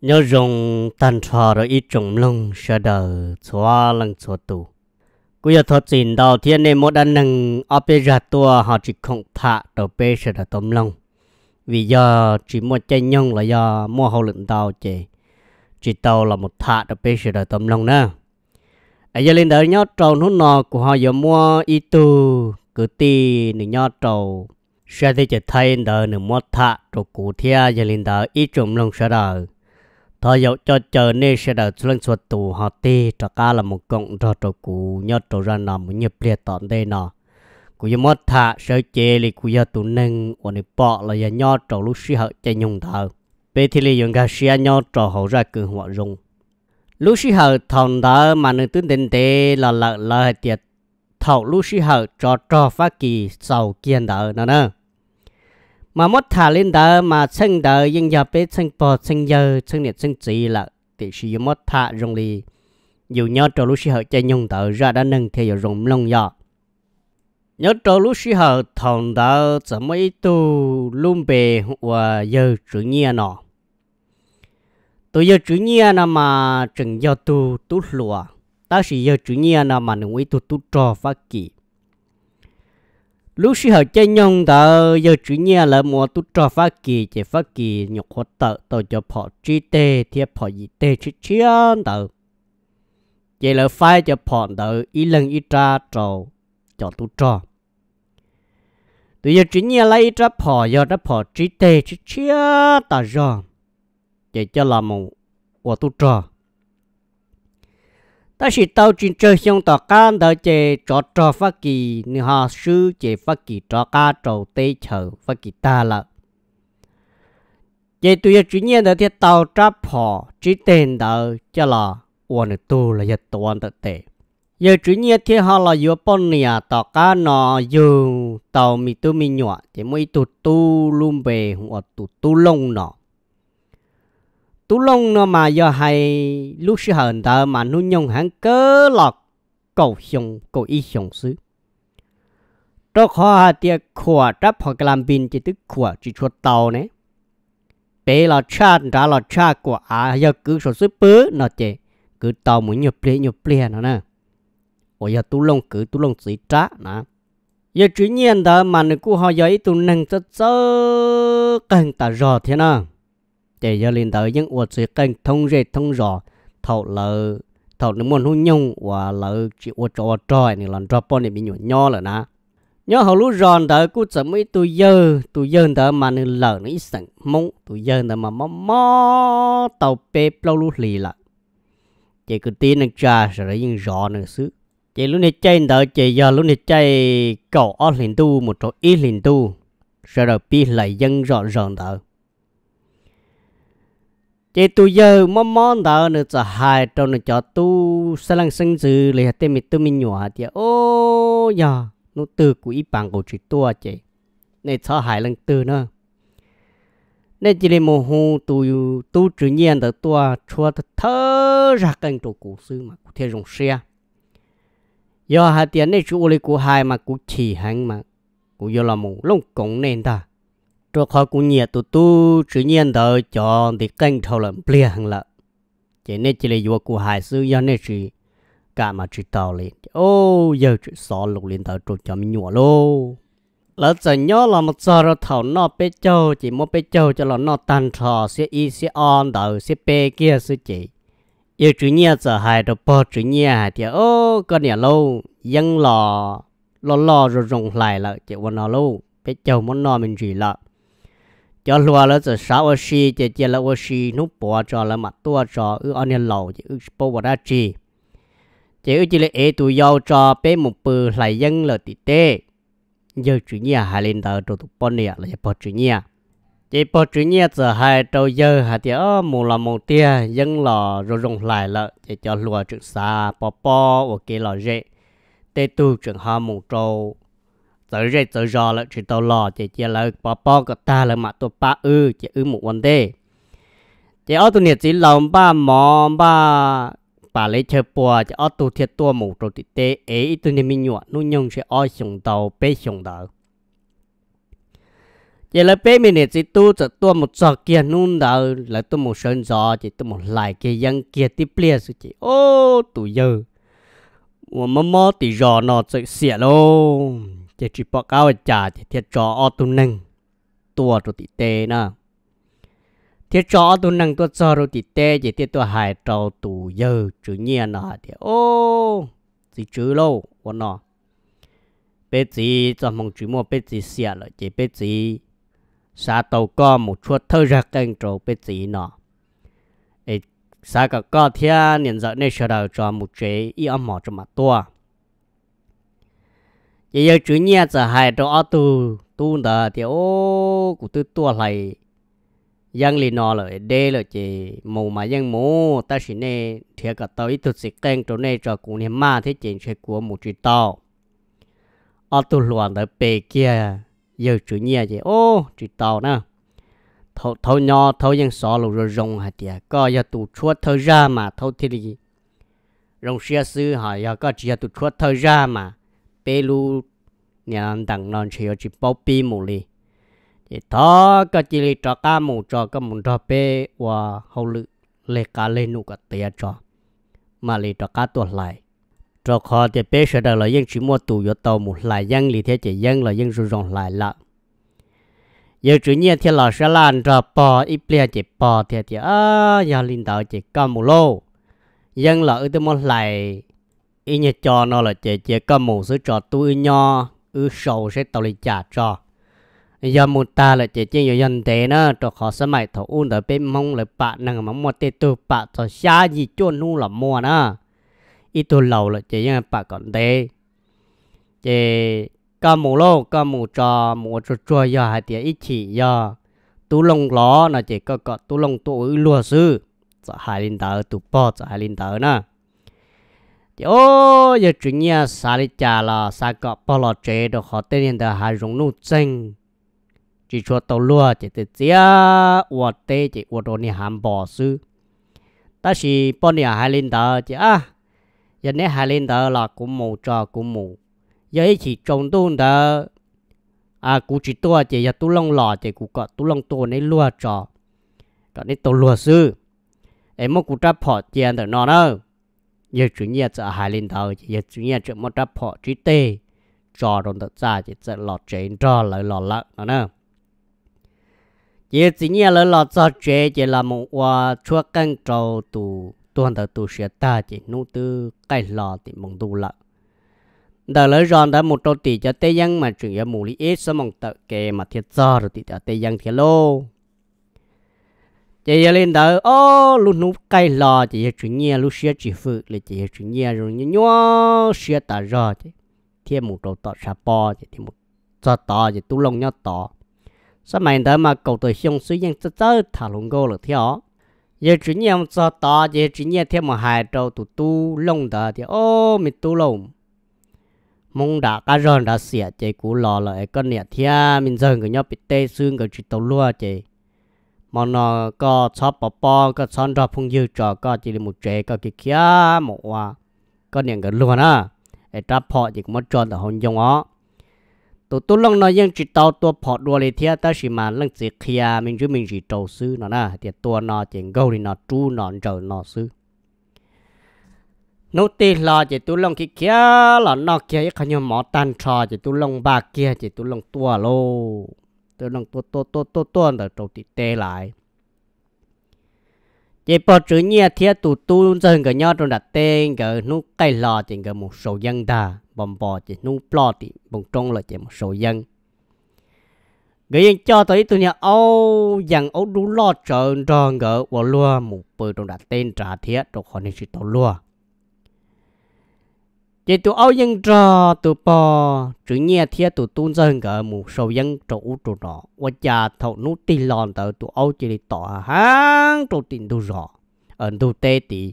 nhớ rong tan trò rồi ít trồng lông sợ đờ xóa lăng xóa tù cú giờ thoát xin đầu thiên này một đàn nâng opera tua họ chỉ không phá đầu bê sợ đờ tôm lông vì giờ chỉ một chai nhông là do mua hậu lượng đầu chỉ chỉ tàu là một thạ đầu bê sợ đờ tôm lông nữa ở giờ lên đời nhớ trầu nút nọ của họ giờ mua ít tu cứ ti nửa nhớ trầu sẽ thấy chỉ thấy đời nửa mua thạ rồi cụ thiên giờ lên đời ít trồng lông sợ đờ thọ dậu cho chờ nê sẽ đào lên suốt tù họ ti cho ca là một cộng cho cho cụ nhớ cho ra nằm một nhập liệt tọn đây nọ cụ yêu mất thả sợ chê li cụ yêu tù nâng ổn đi bỏ là giờ nhớ cho lúc sĩ hậu chạy nhung thờ bê thì li dùng gà sĩ nhớ cho hậu ra cử họ dùng lúc sĩ hậu thòng đó mà nữ tướng đến tê là lợi lời tiệt thọ lúc sĩ hậu cho trò phát kỳ sau kiên đỡ nè nè mà mất thả lên đờ mà chân đờ, yên giờ bé chân bò chân giờ chân nhiệt chân chỉ là thì chỉ mất thả rong đi dù nhớ trâu lúc xí hở chơi nhung đó ra đã nâng theo rồng lông nhỏ nhớ trâu lúc xí hở thằng đó 怎么一度 luôn bề và giờ chủ nghĩa nó tôi giờ chủ nghĩa nó mà chừng giờ tu tu lùa ta chỉ giờ chủ nghĩa nó mà nông ý tu tu trò phát kỳ lúc xí hở chơi nhông tờ giờ chủ nhà là mua tu trò phát kỳ chế phát kỳ nhục hoạt tờ tờ cho họ chi tê thì họ gì tê chi chiên tờ vậy là phải cho họ tờ ý lần ý tra trò cho tu trò tụi giờ chủ nhà lấy ra họ giờ ra họ chi tê chi chiên tờ rồi vậy cho là một của tu trò ta chỉ tao chuyện chơi xong tỏ can đó chè cho cho phát kỳ như họ sư chè phát kỳ cho ca trò tê chờ phát kỳ ta là chè tụi chủ nhân đó thì tao tráp họ chỉ tên đó cho là uốn tu là giật tuần tự tệ giờ chủ nhân thì họ là vừa bọn nhà tỏ ca nó dùng tàu mi tu mi nhọ chỉ mới tu tu luôn về hoặc tu tu lông nó tú lông nó mà giờ hay lúc sư hờn tờ mà nu nhung hắn cớ lọt cầu sông cầu y sông xứ đó khó hà tiệt khỏa trắp hoặc làm pin chỉ tức khỏa chỉ chuột tàu nè bé là cha trả là cha của à giờ cứ số xứ bứ nó chè cứ tàu mới nhập lệ nhập lệ nó nè ôi giờ tú lông cứ tú lông xí trá nè giờ chuyện nhiên tờ mà nó cô họ giờ ít tu nâng rất cần ta rõ thế nào chỉ cho liên tới những uất sự kênh thông rệt thông rõ thầu lợ thầu những môn hôn nhung và lợ chỉ uất trò trời này lần trò bọn này bị nhủ nho là nà nhớ hầu lúc ròn tới cú sợ mấy tôi dơ tôi dơ tới mà nên lợ nó ít sẵn mông tôi dơ tới mà mò mò tàu bê lâu lúc lì lại chỉ cứ tí năng trà rồi đấy nhưng rõ nữa xứ chỉ lúc này chơi đỡ chỉ giờ lúc này chơi cầu ở liền tu một chỗ ít liền tu rồi rồi pi lại dân rõ ròn đỡ chế tu giờ mong mong đó nữa cho hai trong nữa cho tu sẽ lăng sinh dư lấy hạt mình tu mình nhỏ thì ô giờ nó từ của ít bằng của chỉ tua chế này cho hai lần từ nữa nên chỉ là một hồ tu tu tự nhiên được tua cho thơ ra cái tổ cụ sư mà cụ thể dùng xe giờ hai tiền này chú lấy của hai mà cụ chỉ hàng mà cụ giờ là một lông cổng nền ta cho khó cũng nhiệt tụ tu chỉ nhiên đỡ cho thì canh thầu lợn bia hàng lợ chỉ nên chỉ là vừa của hải sư do nên chỉ cả mà chỉ tàu lên ô giờ chỉ xó lục lên tàu trụ cho mình nhủa lô lỡ giờ nhớ là một giờ rồi thầu nó bê châu chỉ một bê châu cho là nó tan thò sẽ y sẽ on đỡ sẽ bê kia sẽ chỉ yêu chỉ nhiên giờ hải đồ bò chữ nhiên thì ô con nhà lâu dân lò lò lò rồi rồng lại là chỉ quan nó lâu bê châu muốn nó mình chỉ là cho lúa là giờ sáu ô xì chỉ chỉ là ô xì nút bỏ cho là mặt tua cho ư anh em lẩu chỉ ư bỏ vào ra chỉ chỉ ư chỉ là ế tụ giàu cho bé một bự lại dân là tí tê giờ chủ nhà hai lên tờ đồ tụ bỏ nè là bỏ chủ nhà chỉ bỏ chủ nhà giờ hai đầu giờ hai tiếng ở một là một tia dân lò rồi rồng lại là chỉ cho lúa trực xa bò bỏ ok lò dễ tê tu trường hoa một trâu tới rồi tới rò là chỉ tàu lò chỉ chỉ là bỏ bỏ của ta là mà tôi ba ư chỉ ư một vấn đề chỉ ở tụ nhiệt chỉ lòng ba mò ba bà lấy chơi bùa chỉ ở tụ thiệt tua một trụ tịt tê ấy tụ nhiệt mình nhọ nu nhung sẽ ở sùng tàu bê sùng tàu chỉ là bê mình nhiệt chỉ tu chỉ tua một giò kia nun tàu là tu một sơn giò chỉ tu một lại cái dân kia tiếp lia sự chỉ ô tụ giờ mà mò thì rò nó sẽ xỉa luôn chỉ chỉ bỏ cao chả chỉ thiệt cho o tu nâng tua rồi tị tê na thiệt cho tu nâng tua cho rồi tị tê chỉ thiệt tua hai trâu tù dơ chữ nhiên nó thì ô chỉ chữ lâu quan nó bé chỉ cho mong chữ mua bé chỉ xia rồi chỉ bé chỉ sa tàu co một chuột thơ ra kênh trâu bé chỉ nó sa cả co thia nhận dở nên sờ đầu cho một chế y âm mỏ cho mặt tua giờ giờ chủ nhà giờ hai đồ ở tu tu đó thì ô cụ tu tua lại dân li nọ lại đê lại chị mù mà dân mù ta chỉ nè thiệt cả tao ít thực sự kênh chỗ này cho cụ niệm ma thế chuyện sẽ của một chuyện tao ở tu loạn ở bề kia giờ chủ nhà chị ô chuyện tao nè thâu thâu nhỏ thâu dân xó lù rồi rồng hạt tiệt có giờ tu chua thâu ra mà thâu thì gì rồng xia sư hỏi giờ có chỉ giờ tu chua thâu ra mà bê lu nhàn đằng non chỉ chỉ bao bì mù li thì đó cái chỉ li cho cá mù cho cái mù cho bê và hậu lự lê cá lê nu cái tiền cho mà li cho cá tuột lại cho khó thì bê sẽ đời là những chỉ mua tù vô tàu mù lại những li thế chỉ những là những rong lại là giờ chủ nhiên thì là sẽ làm cho bò ít bia chỉ bò thì thì à nhà lãnh đạo chỉ cá mù lô những là ở từ một lại ý nhé cho nó là chế chế có mù sứ trò tôi nho ư sầu sẽ tàu lì trả cho. giờ mù ta là chế chế nhiều dân thế nó cho khó sẽ mày thổ un tới bên mong là bạn năng mà mua tê tu bạn cho xa gì cho nu là mua nó ít tu lâu là chế những bạn còn thế chế có mù lô có mù trò mù trò trò giờ hai tiếng ít chỉ giờ tu lông ló là chế có có tu lông ư lùa sư sợ hai linh tờ tu po sợ hai linh tờ nữa ô giờ chuyện nhà xả đi trả là xả cọ bỏ lọ chế đồ họ tên hiện tại hai rung nụ chân chỉ cho tàu lúa chỉ tự chia uo tê chỉ uo đồ này hàm bỏ sư ta chỉ bỏ nhà hai lên đó chỉ à giờ này hai lên đó là cũng mù cho cũng mù giờ chỉ trồng tuôn đó à cụ chỉ tua à, chỉ giờ tu long lọ chỉ cụ cọ tu long tu này lúa cho đó này tàu lúa sư em muốn cụ trả bỏ tiền đó nó đâu giờ chủ nhà chợ hai lên đầu giờ chủ nhà chợ một trăm phỏ trí tê cho đồng tự ra chỉ chợ lọt chuyện cho lời lọt lợn nữa nè giờ chủ nhà lời lọt cho chuyện chỉ là một quả chúa căng trâu tù tuần tự tù sẽ ta chỉ nô tư cái lọt thì mong tu lợn đã lỡ ròn đã một trâu tỷ cho tây dân mà chuyện ở mù lý ít sớm mong tự kề mà thiệt do rồi thì cho tây dân thiệt lô chị giờ lên đó ô luôn nút cây lò chị chuyển nhà lúc xia chị phụ là chị chuyển nhà rồi nhớ nhớ xia tả ra chị thêm một đầu tọt sa po chị thêm một cho tỏ chị tu lông nhau tỏ sao mày đó mà cầu tôi xong suy nhân cho chơi thả lông gô là theo giờ chuyển nhà cho tỏ giờ chuyển nhà thêm một hai đầu tu tu lông đó thì ô mình tu lông mong đã cá ròn đã xia chị cú lò lại con nè thia mình dần cái nhau bị tê xương cái chị tàu lúa chị มนก็ชอบปอปอก็ชอนรอบพุงยืดจอก็จีริมุเจก็กิเคียหมว่าก็เนี่ยกันล้วนอ่ะไอ้ทับพอจิกมดจอนแต่หงยงอ๋อตัวตุ้ลงนอยังจิตเอาตัวพอดัวเลยเทียแต่สิมาลังสีเคียมิจูมิจิตเอาซื้อนอนะเดี๋ยวตัวนอเจงเกาหลีนอจูนอเจอนอซื้อนุตีลอจิตุลงคีดเคียหลอนนอกเคียขยมหมอตันชอจิตุลงบาเกียจิตุลงตัวโล tôi lòng tôi tôi tôi tôi tôi là trâu tị tê lại vậy bỏ chữ nhẹ thiết tụ tu luôn dần cái nhau trong đặt tên cái nút cây lò chỉ cái một số dân ta bầm bò chỉ nút bò thì bông trong chỉ một số dân cái dân cho tới tụi nhà Âu dân Âu đủ lo trợn tròn gỡ bỏ lúa một bữa trong đặt tên trả thiết trong khỏi nên chỉ tàu lúa chỉ tụ ao dân trò tụ bò chữ nhẹ thiệt tụ tuôn dân gỡ mù sầu dân trụ tụ đó và cha thọ nút tì lòn tờ tụ ao chỉ để tỏ hàng tụ tin tụ rõ ẩn tụ tê tì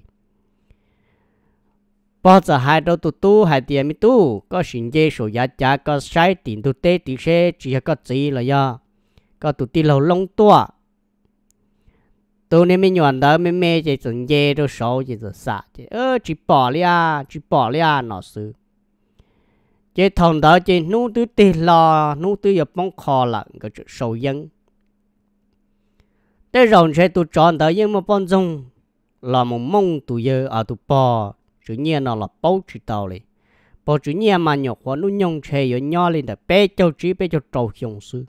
bao giờ hai đầu tụ tu hai tiền mi tu có xin dê sầu giá cha có sai tin tụ tê tì xe chỉ có gì là ya có tụ tì lâu long tua tôi nên mình nhận đó mình mê chỉ từng dê đồ sâu chỉ từng xả chỉ ơ chỉ bỏ đi à chỉ bỏ đi à nó sư cái thằng đó chỉ nụ tư tê lo nụ tư giờ bông khó lận cái chữ sâu dân để rồi sẽ tụ chọn tới nhưng mà bọn dùng là một mong tụ giờ à tụ bỏ chữ nhiên nó là bao chỉ tàu đi bỏ chữ nhiên mà nhọc hoa nụ nhông chè rồi nhỏ lên để bé châu chỉ bé châu trâu dùng sư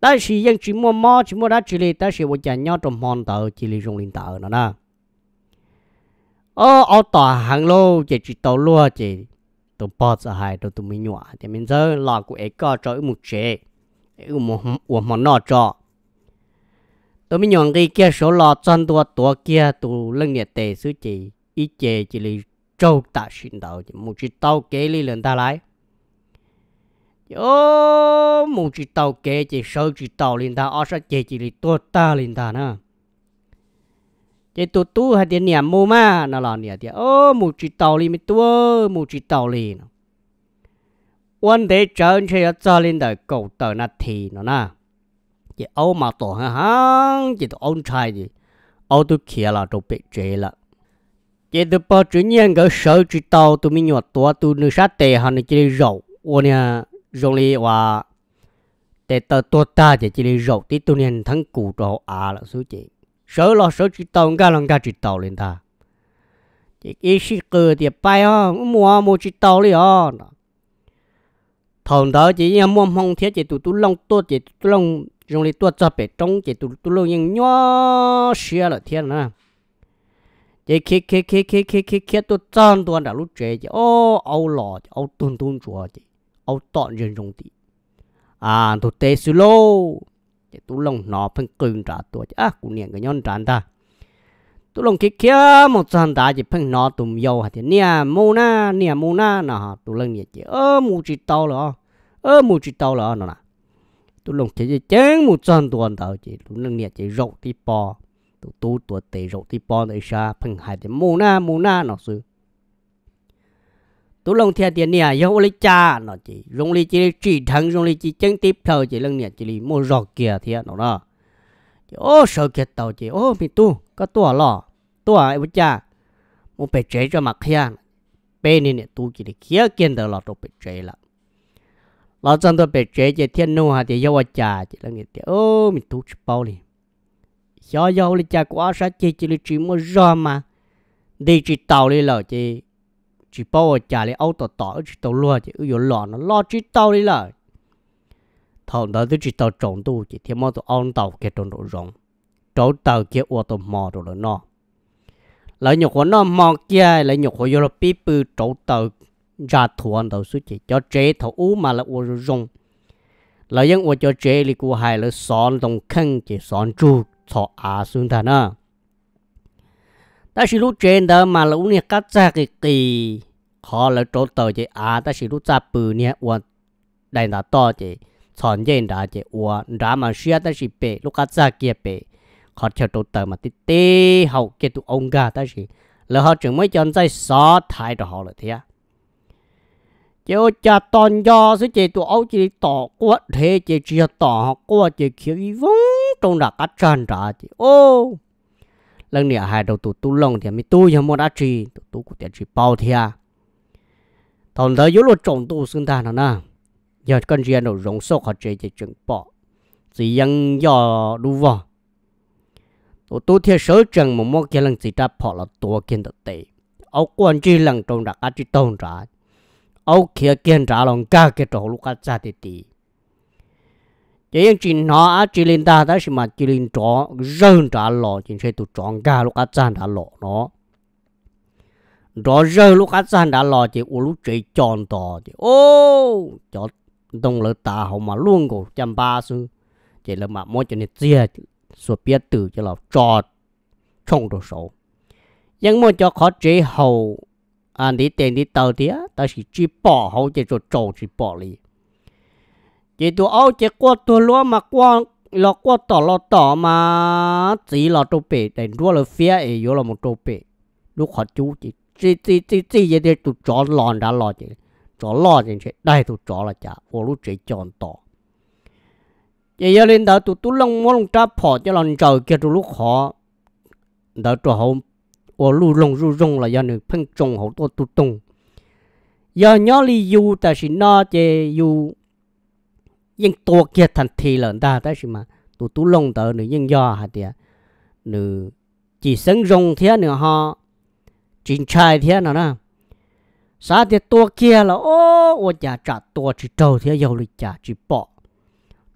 ta chỉ dân chỉ mua mò chỉ mua đá chỉ lì ta chỉ một chả nhau trong mòn tờ chỉ lì dùng linh tờ nữa nè ô ô tòa hàng lô chỉ chỉ tàu lúa chỉ tụi bò sợ hại tụi tụi mình nhọ thì mình giờ lò của ấy có cho một chế ưu một một món nọ cho tụi mình nhỏ cái kia số lò chân tua tua kia tụi lưng nhiệt tệ sứ chỉ ít chế chỉ lì trâu ta xin đầu chỉ một chỉ tàu kế lì lần ta lại yo mù chỉ tàu kê chỉ sâu chỉ tàu liền ta ở sát chỉ chỉ li tua ta liền ta nữa chỉ tu tu hay tiền niệm mù mà nó là niệm tiền ô mù chỉ tàu liền mi tua mù chỉ tàu liền Vấn đề trơn chơi ở cho lên đời cầu tờ na thì nó na chỉ ôm mà tổ hăng hăng chỉ tổ ông trai gì ôm tu kia là tổ bị chế là chỉ tu bao chữ nhiên cái sâu chỉ tàu tu mi nhọt tua tu nữ sát tề hằng chỉ rậu ô nha rong li wa để tờ tua ta chỉ chỉ li rộng tí tu niên thắng cụ đồ à là số chị sợ lo sợ chỉ tàu ga lòng ga chỉ tàu lên ta chỉ ý sĩ cơ thì bay ho mua mua chỉ tàu li ho thằng đó chỉ nhà mua mong thiết chỉ tu tu long tua chỉ tu long rong li tua cho bể trong chỉ tu tu long nhưng nhỏ xia là thiên nè chỉ khi khi khi khi khi khi khi tụ chân tuần đã lúc chế chỉ ô âu lọ ô tuôn tuôn chùa chỉ เอาตอนเย็นตรงตีอ่าตัวเตสุโลจะตุลงหนอเพิ่งกลืนจ่าตัวจะอ่ะกูเนี่ยก็ย้อนจานตาตุลงคิดเคี้ยหมดสันตาจะเพิ่งหนอตุ่มโยหะเนี่ยมูนาเนี่ยมูนานะฮะตุลงเนี่ยเจเออมูจิตเตาเหรอเออมูจิตเตาเหรอเนาะตุลงเจเจ๊งมูจันตัวเตาเจตุลงเนี่ยเจรกที่ปอตัวตัวเตรกที่ปอเลยชาเพิ่งหายแต่มูนามูนาเนาะซื้อ tú long thiên tiền nè yêu lấy cha nó chỉ dùng lấy chỉ chỉ thằng dùng lấy chỉ chân tiếp thôi chỉ lần nè chỉ lấy mua rọ kia thì nó đó ô sợ kia tàu chỉ ô mình tu có tua lò tua ai với cha muốn bể chế cho mặt kia bên này nè tu chỉ để kia kiên tờ lò đồ bể chế là lò chân tôi bể chế chỉ thiên nô hà thì yêu với cha chỉ lần nè thì ô mình tu chỉ bao đi cho yêu lấy cha quá sát chỉ chỉ lấy chỉ mua rọ mà đi chỉ tàu đi lò chỉ chỉ bao trả lại ô tô tỏ chỉ tàu lúa chỉ yêu lọ nó lo chỉ tàu đi là thằng đó chỉ tàu trồng đồ, chỉ thêm món tàu ông tàu cái trồng đồ rồng trâu tàu cái ô tô mò đồ là nó lại nhục của nó mò kia lại nhục của yêu bí bự trâu tàu ra thuần tàu suy chỉ cho chế thầu u mà là ô rồng lại những ô cho chế thì cô hai là sòn đồng khăn chỉ sòn chu cho à xuống thà nữa ta chỉ lúc trên đó mà lúc này cắt ra cái kỳ khó là chỗ tờ chứ à ta chỉ lúc ra bự nè uốn đại là to chứ chọn trên đó chứ uốn ra mà xia ta chỉ bể lúc cắt ra kia bể khó theo chỗ tờ mà tê tê hậu kia tụ ông gà ta chỉ lỡ họ chẳng mới chọn dây xó thái đó họ là thế à chứ cha toàn do sự chế tụ ông chỉ tỏ quá thế chế chỉ tỏ quá chế kiểu vong trong là cắt tràn ra chứ ô lần nữa hai đầu tụ tụ lông thì mi tu nhà một chỉ tụ tụ của tiền chỉ bao thia thằng thời yếu lộ trồng tụ sinh thành nó nè giờ con riêng đầu rộng sốc họ chơi chơi chừng bỏ do đủ vào tụ tụ thiệt sở chừng một món kia lần chỉ ta bỏ là tổ kiên được tệ ông quan chỉ lần trong đã cá chỉ trồng ra ông kia kiên trả lòng ca cái trồng lúc cá ra thì tì chỉ những chuyện nó chỉ lên ta đó mà chỉ lên chọn rơn trả lọ chỉ sẽ tụ chọn cả lúc ăn chan đã lọ nó đó rơ lúc ăn chan đã lọ chỉ u lúc chỉ chọn tỏ chỉ ô chọn đông lỡ ta hầu mà luôn cổ chăm ba sư chỉ là mà mỗi chuyện này chia số biết từ cho là chọn trong đồ số nhưng mà cho khó chế hầu anh đi tiền đi tàu tía ta chỉ chỉ bỏ hậu chỉ cho trâu chỉ bỏ liền chỉ tu ao chỉ qua tu lúa mà qua lọ qua tỏ lọ tỏ mà chỉ lọ trâu bể để đua lọ phía ấy yếu lọ một trâu bể lúc họ chú chỉ chỉ chỉ chỉ chỉ vậy thì tụ chó lọn đã lò chỉ chó lò chỉ thế đây tụ chó là chả vô lúc chỉ chọn tỏ vậy giờ lên đó tụ tụ lông mua lông cha phò cho lông trời kia tụ lúc họ đó tụ họ vô lúc lông ru rung là do người phân trồng họ tụ tụ tung giờ nhớ lý dù ta chỉ nói chỉ dù nhưng tua kia thành thì lần ta đó mà tụ tú lông tờ nữa nhưng do hả tiệt nữ chỉ sân rong thế nữa ho, chính trai thế nào nè sao thế tua kia là ô ô già trả tua chỉ trâu thế giàu lịch chả chỉ bỏ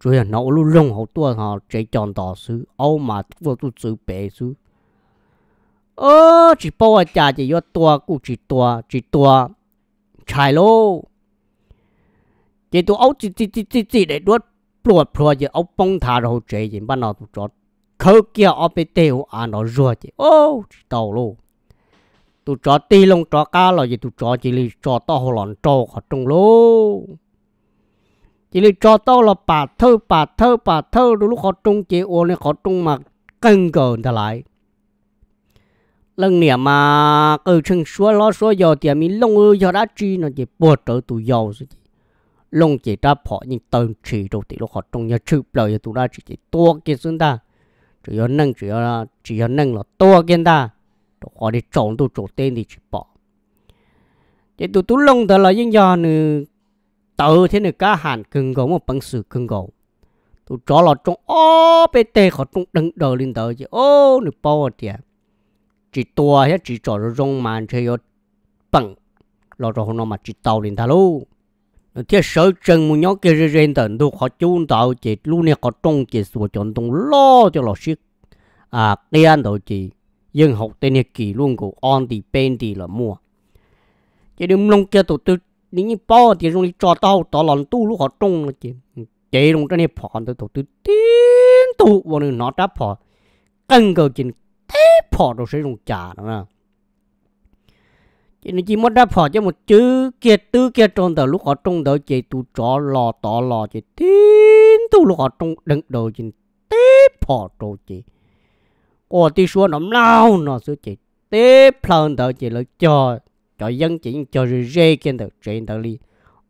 rồi nó lu lông họ tua họ chạy tròn tỏ xứ ô mà vô tu xứ bể xứ ô chỉ bỏ già chỉ do tua cũng chỉ tua chỉ tua chạy lô chỉ tu ấu chỉ chỉ chỉ chỉ để đốt, plua plua giờ ấu bông thà rồi chế gì bắt nó tu chót khâu kia ở bên tiêu à nó rùa chỉ ô tàu luôn tu chót tì lông chót cá rồi giờ tu chót chỉ li chót to hồ lòn trâu khó trông luôn chỉ li chót to là bà thơ bà thơ bà thơ đôi lúc khó trông chỉ ô này khó trông mà căng cờn ta lại lần nè mà cứ ừ, chừng xua lo xua giờ thì mình lông ư giờ đã chi nó chỉ bột trở tụ dầu rồi lông chỉ ra phỏ nhưng tơn chỉ đâu thì lúc họ trong nhà chụp lời tụi ta chỉ chỉ tua kiến xuống ta chỉ có nâng chỉ có chỉ có nâng là tua kiến ta đồ họ đi trộn tụi trộn tên thì chỉ bỏ thì tụi tụi lông đó là những do nữ tự thế nữ cá hàn cưng gấu một bằng sự cưng gấu tụi chó là trong ó bê tê họ trong đừng đờ lên tờ chứ ô nữ bao à tiền chỉ tua hết chỉ trò rong màn chơi ở bằng lo rồi nó mà chỉ tàu lên ta luôn thế sở chân mu nhóc kia rồi rèn tận đâu khó chun tạo chỉ luôn này họ trông chỉ sửa chọn tung lo cho lọ xí à cái anh đầu chỉ dân học tên này kỳ luôn của on thì bên thì là mua chỉ đừng lông kia tổ tư những như bao thì dùng cho tao tao lần tu lúc họ trông là chỉ chỉ luôn cái này phò tổ tổ tư tiến tu vào nó đáp phò cần cầu chỉ thế phò đâu sẽ dùng trả nữa cho nên chỉ mất đáp họ cho một chữ kia tư kia tròn đầu lúc họ trong đầu chỉ tu chó lò tỏ lò chỉ tin tu lúc họ trong đứng đầu chỉ tiếp họ trâu chỉ ồ tí xua nó lao nó sư chỉ tiếp phlan đầu chỉ là cho cho dân chỉ cho rì rê kia đầu trên đầu li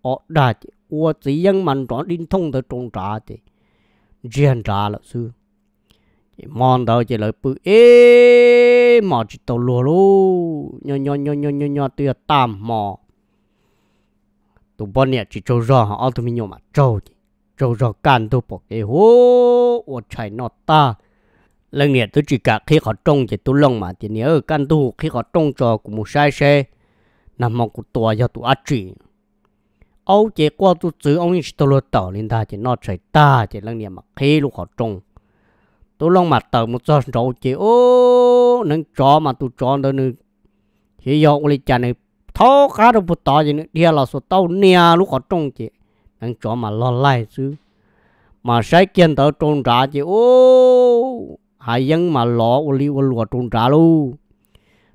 ồ đà chỉ ồ chỉ dân mình chọn đinh thông đầu trong trả thì riêng trả là sư mòn đầu chỉ lợi bự ê mò chỉ tàu lùa lô nhỏ nhỏ nhỏ nhỏ nhỏ nhỏ tùy tam mò tụi bọn nè chỉ trâu rò họ tụi mình nhỏ mà trâu chỉ trâu rò can tụ bỏ cái hố ở trái nọ ta lần nè tôi chỉ cả khi họ trông chỉ tụi lông mà thì nhớ ở can tụ khi họ trông cho cũng một sai xe nằm mong của tòa giờ tụi ác chỉ ông chỉ qua tụi chữ ông chỉ tụi lô tàu lên ta chỉ nọ trái ta chỉ lần nè mà khi lúc họ trông tôi long mặt tờ một trò rổ chỉ ô nâng trò mà tôi trò đó nữa chỉ do ông lấy chả này thó khá đâu bút tỏ gì nữa đi là số tàu nia lúc họ trông chỉ nâng trò mà lo lại chứ mà sai kiến tờ trông trả chỉ ô hai dân mà lo ô li ô lùa trông trả luôn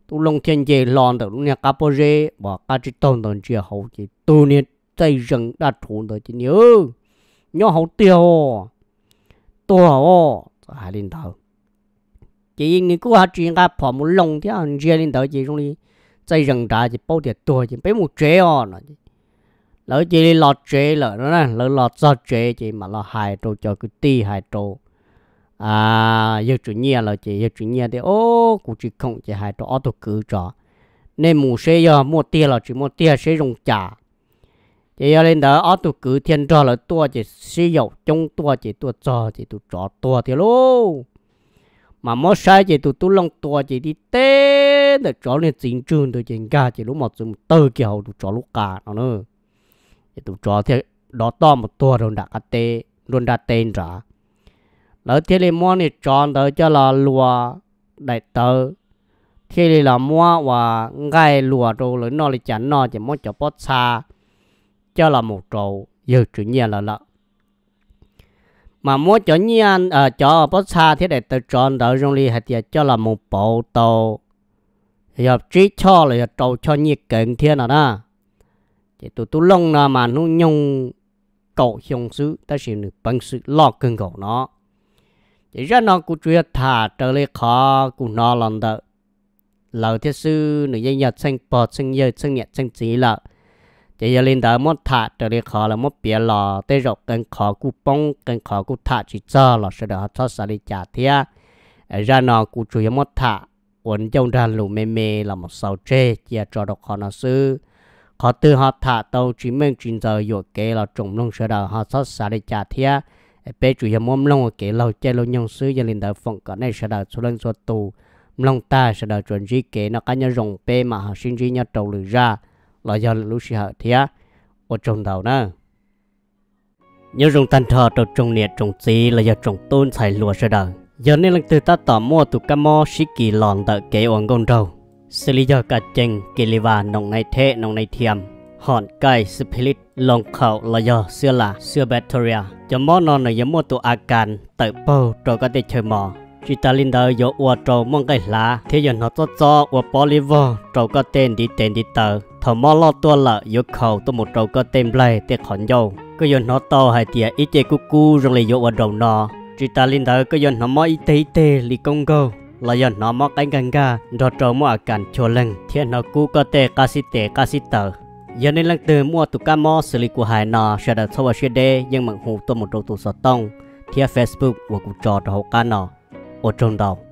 tôi long thiên chế lon được lúc nha cà bô rê bỏ cà chị tông tờ chia hậu chỉ, tôi nè tây rừng đã trốn tờ chị nhớ nhớ hậu tiêu tôi hậu à lên đầu chỉ người cũng học chuyện cả phò một lông thế anh chơi đầu chỉ trong đi chơi trà chỉ bao tiền tuổi chỉ bé một chế chỉ lọt chế lỡ nó lọt do chế chỉ mà lọt hại trâu cho cứ ti hại trâu à giờ chủ nhà là chị giờ chủ nhà thì ô cụ chỉ không chỉ hai trò đâu cứ trò nên mù xe giờ mua tia là chỉ mua tia sẽ dùng trả chỉ cho nên đó ở tụ cứ thiên trò là tua chỉ sử dụng trong tua chỉ tua trò chỉ tụ trò tua thì luôn mà mỗi sai chỉ tụ tụ lòng tua chỉ đi té để trò này chính trường được chính cả chỉ lúc một dùng tơ kiểu tụ trò lúc cả nó nữa chỉ tụ trò thì đó to một tua rồi đặt cái tê rồi đặt tên ra lỡ thế này mua này chọn tới cho là lùa đại tơ thế này là mua và ngay lùa rồi lỡ nó là chán nó chỉ muốn cho bớt xa cho là một trầu giờ chủ nhà là lợ mà mua cho nhà ở chỗ bớt xa thế để tự chọn đỡ trong ly hạt tiền cho là một bộ tàu giờ trí cho là trầu cho nhiệt kiện thiên nào đó thì tụi tôi lông là mà nó nhung cậu hiong sứ ta chỉ được bằng sự lo cưng cậu nó thì ra nó cũng chưa thả trở lại khó của nó lần đợi lỡ thiết sư nữ dân nhật sinh bọt sinh nhật sinh nhật sinh trí lợ chỉ giờ linh đó mất thà trở đi khó là mất biệt lò tới rộng cần khó cú bông cần khó cú thà chỉ cho là sẽ đó cho xả đi trả thia ra nó cú chủ yếu mất thà, ổn trong ra lù mê mê là một sầu chê chia cho được khó nó sư khó từ họ thà tàu chỉ mình chuyển giờ dụ kế là trồng lông sẽ đó họ cho xả đi trả thia bé chủ yếu mồm lông kế lâu chơi lâu nhông sư giờ linh đó phong cả này sẽ được số lần số tù lông ta sẽ được chuẩn gì kế nó cá nhân rồng bé mà họ sinh gì nhau trầu lử ra là do lũ xì hở thì ở trong đầu nè nhớ dùng tan thọ đầu trong liệt trung gì là do trung tôn xài lùa sơ đời giờ nên lần từ ta tỏ mua tụ cá mò xí kỳ lòn đợi kế ổn gông đầu xử lý do cả chênh kỳ lì và nồng này thế nồng này thiềm hòn cây spirit lòng khẩu là do xưa là xưa bacteria cho món non là giống mua tụ a can tự bầu rồi có thể chơi mò chỉ ta linh đời do ua trâu mong cây lá thế giờ nó cho cho ua polyvo trâu có tên đi tên đi tờ thở mò lo tua lợ yếu khẩu tôi một trâu cơ tem lại tiệt hòn dầu cứ yon nó to hay tiệt ít chê cu cu rồi lại yếu vào đầu nó chỉ ta linh thở cứ yon nó mò ít tê ít tê li công gâu là yon nó mò cánh cánh gà rồi trâu mò cản chua lưng thiên nó cu có tê ca sĩ tê ca sĩ tờ giờ nên lăng từ mua tụ ca mò xử lý của hải nọ sẽ đặt sau vào xe đê nhưng mặc hụ tôi một trâu tụ sọt tông thiên facebook của cụ trò trò hậu ca nọ ở trong đầu